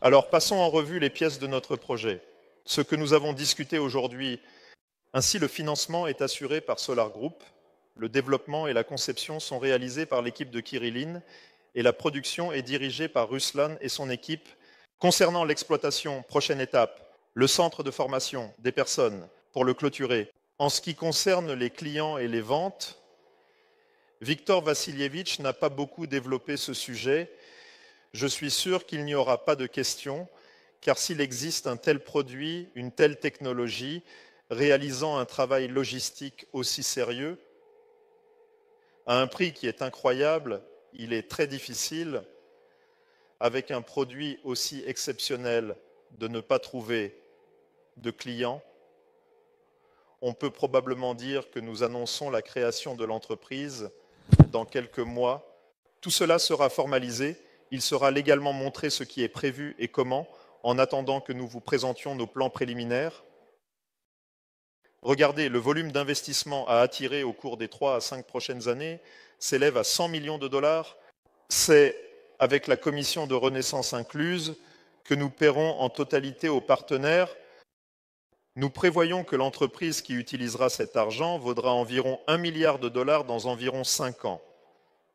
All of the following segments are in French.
Alors passons en revue les pièces de notre projet. Ce que nous avons discuté aujourd'hui, ainsi le financement est assuré par Solar Group, le développement et la conception sont réalisés par l'équipe de Kirillin et la production est dirigée par Ruslan et son équipe. Concernant l'exploitation, prochaine étape, le centre de formation des personnes pour le clôturer. En ce qui concerne les clients et les ventes, Victor Vassilievitch n'a pas beaucoup développé ce sujet. Je suis sûr qu'il n'y aura pas de question, car s'il existe un tel produit, une telle technologie, réalisant un travail logistique aussi sérieux, à un prix qui est incroyable, il est très difficile, avec un produit aussi exceptionnel, de ne pas trouver de clients. On peut probablement dire que nous annonçons la création de l'entreprise dans quelques mois. Tout cela sera formalisé il sera légalement montré ce qui est prévu et comment, en attendant que nous vous présentions nos plans préliminaires. Regardez, le volume d'investissement à attirer au cours des trois à cinq prochaines années s'élève à 100 millions de dollars. C'est, avec la commission de renaissance incluse, que nous paierons en totalité aux partenaires. Nous prévoyons que l'entreprise qui utilisera cet argent vaudra environ 1 milliard de dollars dans environ 5 ans.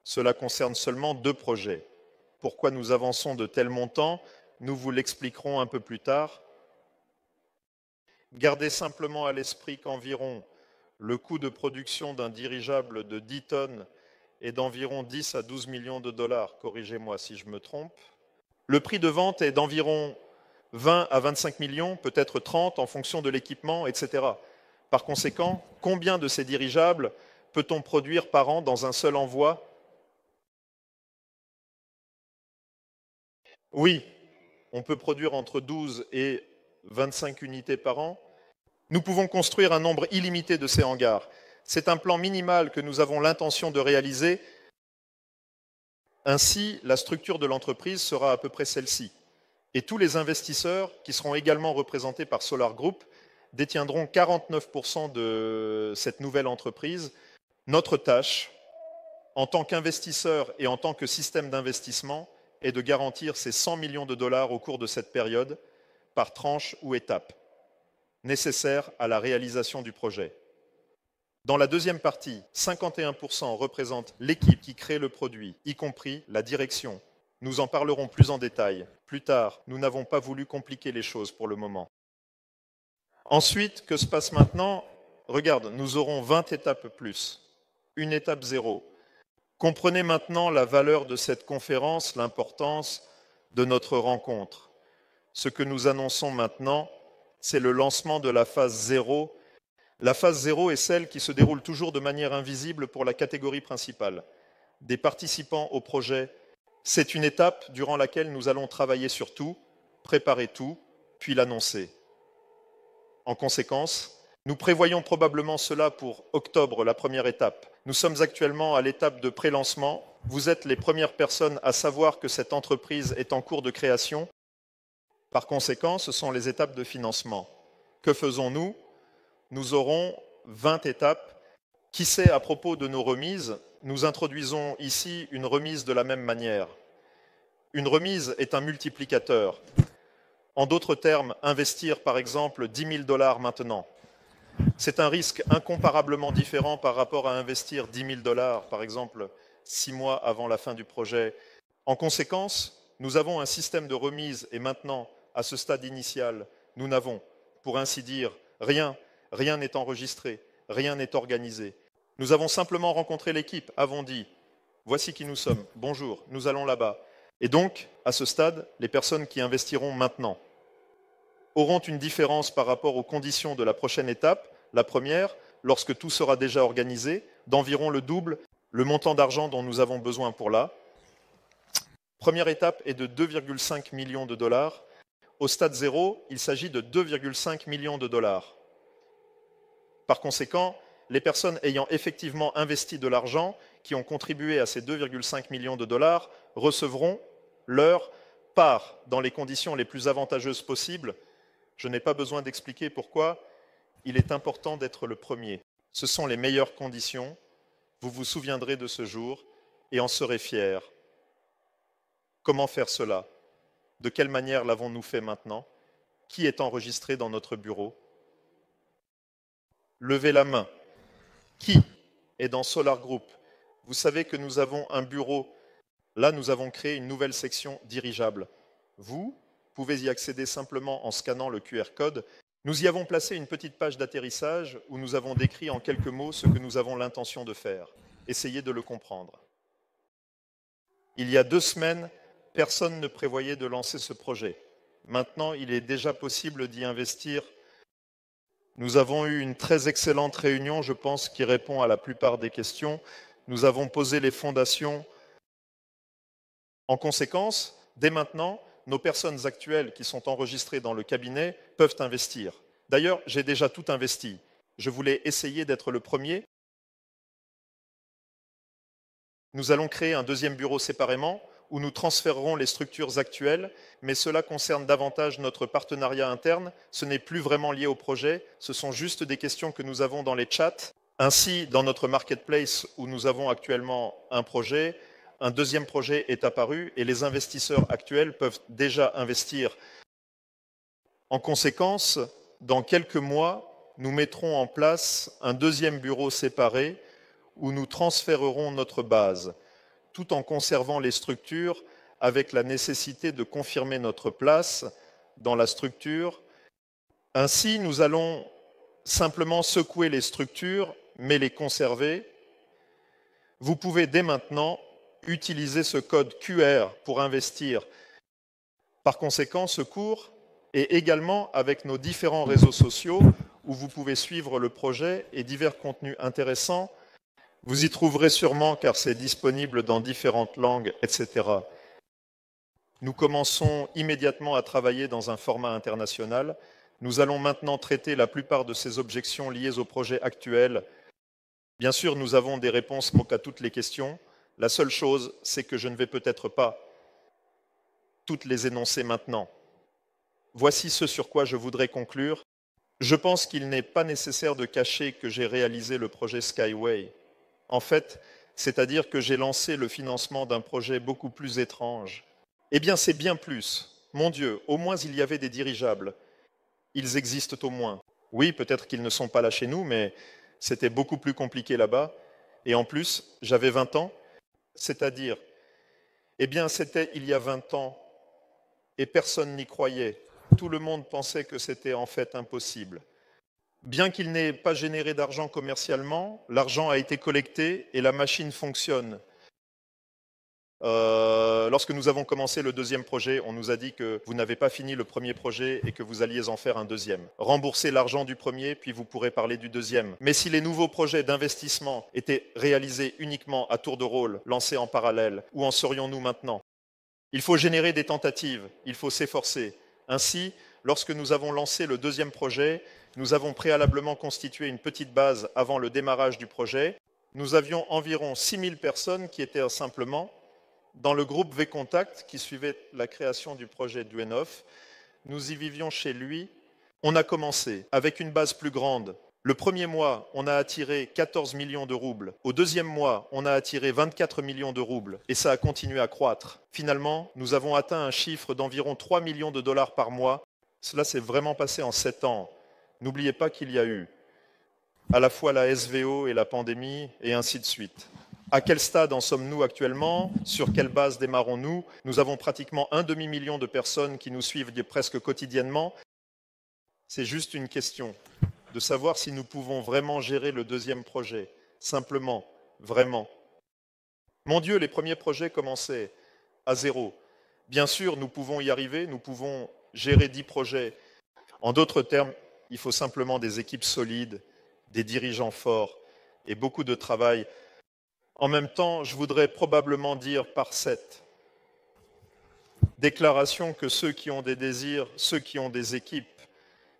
Cela concerne seulement deux projets. Pourquoi nous avançons de tels montants Nous vous l'expliquerons un peu plus tard. Gardez simplement à l'esprit qu'environ le coût de production d'un dirigeable de 10 tonnes est d'environ 10 à 12 millions de dollars, corrigez-moi si je me trompe. Le prix de vente est d'environ 20 à 25 millions, peut-être 30 en fonction de l'équipement, etc. Par conséquent, combien de ces dirigeables peut-on produire par an dans un seul envoi Oui, on peut produire entre 12 et 25 unités par an. Nous pouvons construire un nombre illimité de ces hangars. C'est un plan minimal que nous avons l'intention de réaliser. Ainsi, la structure de l'entreprise sera à peu près celle-ci. Et tous les investisseurs, qui seront également représentés par Solar Group, détiendront 49% de cette nouvelle entreprise. Notre tâche, en tant qu'investisseur et en tant que système d'investissement, et de garantir ces 100 millions de dollars au cours de cette période par tranche ou étape nécessaires à la réalisation du projet. Dans la deuxième partie, 51% représentent l'équipe qui crée le produit, y compris la direction. Nous en parlerons plus en détail plus tard. Nous n'avons pas voulu compliquer les choses pour le moment. Ensuite, que se passe maintenant Regarde, nous aurons 20 étapes plus. Une étape zéro, Comprenez maintenant la valeur de cette conférence, l'importance de notre rencontre. Ce que nous annonçons maintenant, c'est le lancement de la phase zéro. La phase zéro est celle qui se déroule toujours de manière invisible pour la catégorie principale des participants au projet. C'est une étape durant laquelle nous allons travailler sur tout, préparer tout, puis l'annoncer. En conséquence, nous prévoyons probablement cela pour octobre, la première étape. Nous sommes actuellement à l'étape de pré-lancement. Vous êtes les premières personnes à savoir que cette entreprise est en cours de création. Par conséquent, ce sont les étapes de financement. Que faisons-nous Nous aurons 20 étapes. Qui sait à propos de nos remises Nous introduisons ici une remise de la même manière. Une remise est un multiplicateur. En d'autres termes, investir par exemple 10 000 dollars maintenant. C'est un risque incomparablement différent par rapport à investir 10 000 dollars, par exemple, six mois avant la fin du projet. En conséquence, nous avons un système de remise et maintenant, à ce stade initial, nous n'avons, pour ainsi dire, rien. Rien n'est enregistré, rien n'est organisé. Nous avons simplement rencontré l'équipe, avons dit, voici qui nous sommes, bonjour, nous allons là-bas. Et donc, à ce stade, les personnes qui investiront maintenant auront une différence par rapport aux conditions de la prochaine étape, la première, lorsque tout sera déjà organisé, d'environ le double le montant d'argent dont nous avons besoin pour là. première étape est de 2,5 millions de dollars. Au stade zéro, il s'agit de 2,5 millions de dollars. Par conséquent, les personnes ayant effectivement investi de l'argent, qui ont contribué à ces 2,5 millions de dollars, recevront leur part dans les conditions les plus avantageuses possibles je n'ai pas besoin d'expliquer pourquoi il est important d'être le premier. Ce sont les meilleures conditions. Vous vous souviendrez de ce jour et en serez fiers. Comment faire cela De quelle manière l'avons-nous fait maintenant Qui est enregistré dans notre bureau Levez la main. Qui est dans Solar Group Vous savez que nous avons un bureau. Là, nous avons créé une nouvelle section dirigeable. Vous, vous pouvez y accéder simplement en scannant le QR code. Nous y avons placé une petite page d'atterrissage où nous avons décrit en quelques mots ce que nous avons l'intention de faire. Essayez de le comprendre. Il y a deux semaines, personne ne prévoyait de lancer ce projet. Maintenant, il est déjà possible d'y investir. Nous avons eu une très excellente réunion, je pense, qui répond à la plupart des questions. Nous avons posé les fondations. En conséquence, dès maintenant, nos personnes actuelles qui sont enregistrées dans le cabinet peuvent investir. D'ailleurs, j'ai déjà tout investi. Je voulais essayer d'être le premier. Nous allons créer un deuxième bureau séparément où nous transférerons les structures actuelles, mais cela concerne davantage notre partenariat interne. Ce n'est plus vraiment lié au projet, ce sont juste des questions que nous avons dans les chats. Ainsi, dans notre marketplace où nous avons actuellement un projet, un deuxième projet est apparu et les investisseurs actuels peuvent déjà investir. En conséquence, dans quelques mois, nous mettrons en place un deuxième bureau séparé où nous transférerons notre base, tout en conservant les structures avec la nécessité de confirmer notre place dans la structure. Ainsi, nous allons simplement secouer les structures, mais les conserver. Vous pouvez dès maintenant utiliser ce code QR pour investir. Par conséquent, ce cours est également avec nos différents réseaux sociaux où vous pouvez suivre le projet et divers contenus intéressants. Vous y trouverez sûrement car c'est disponible dans différentes langues, etc. Nous commençons immédiatement à travailler dans un format international. Nous allons maintenant traiter la plupart de ces objections liées au projet actuel. Bien sûr, nous avons des réponses à toutes les questions. La seule chose, c'est que je ne vais peut-être pas toutes les énoncer maintenant. Voici ce sur quoi je voudrais conclure. Je pense qu'il n'est pas nécessaire de cacher que j'ai réalisé le projet Skyway. En fait, c'est-à-dire que j'ai lancé le financement d'un projet beaucoup plus étrange. Eh bien, c'est bien plus. Mon Dieu, au moins il y avait des dirigeables. Ils existent au moins. Oui, peut-être qu'ils ne sont pas là chez nous, mais c'était beaucoup plus compliqué là-bas. Et en plus, j'avais 20 ans, c'est-à-dire, eh bien, c'était il y a 20 ans et personne n'y croyait. Tout le monde pensait que c'était en fait impossible. Bien qu'il n'ait pas généré d'argent commercialement, l'argent a été collecté et la machine fonctionne. Euh, lorsque nous avons commencé le deuxième projet, on nous a dit que vous n'avez pas fini le premier projet et que vous alliez en faire un deuxième. Remboursez l'argent du premier, puis vous pourrez parler du deuxième. Mais si les nouveaux projets d'investissement étaient réalisés uniquement à tour de rôle, lancés en parallèle, où en serions-nous maintenant Il faut générer des tentatives, il faut s'efforcer. Ainsi, lorsque nous avons lancé le deuxième projet, nous avons préalablement constitué une petite base avant le démarrage du projet. Nous avions environ 6000 personnes qui étaient simplement dans le groupe V-Contact qui suivait la création du projet duenov, nous y vivions chez lui. On a commencé avec une base plus grande. Le premier mois, on a attiré 14 millions de roubles. Au deuxième mois, on a attiré 24 millions de roubles. Et ça a continué à croître. Finalement, nous avons atteint un chiffre d'environ 3 millions de dollars par mois. Cela s'est vraiment passé en 7 ans. N'oubliez pas qu'il y a eu à la fois la SVO et la pandémie, et ainsi de suite. À quel stade en sommes-nous actuellement Sur quelle base démarrons-nous Nous avons pratiquement un demi-million de personnes qui nous suivent presque quotidiennement. C'est juste une question de savoir si nous pouvons vraiment gérer le deuxième projet, simplement, vraiment. Mon Dieu, les premiers projets commençaient à zéro. Bien sûr, nous pouvons y arriver, nous pouvons gérer dix projets. En d'autres termes, il faut simplement des équipes solides, des dirigeants forts et beaucoup de travail en même temps, je voudrais probablement dire par cette déclaration que ceux qui ont des désirs, ceux qui ont des équipes,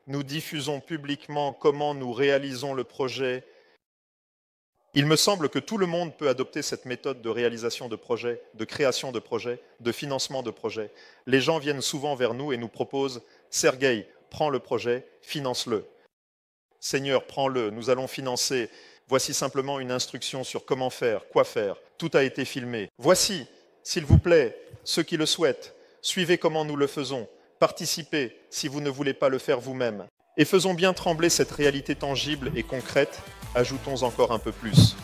nous diffusons publiquement comment nous réalisons le projet. Il me semble que tout le monde peut adopter cette méthode de réalisation de projet, de création de projet, de financement de projet. Les gens viennent souvent vers nous et nous proposent Sergueï, prends le projet, finance-le. Seigneur, prends-le, nous allons financer Voici simplement une instruction sur comment faire, quoi faire. Tout a été filmé. Voici, s'il vous plaît, ceux qui le souhaitent, suivez comment nous le faisons. Participez si vous ne voulez pas le faire vous-même. Et faisons bien trembler cette réalité tangible et concrète, ajoutons encore un peu plus.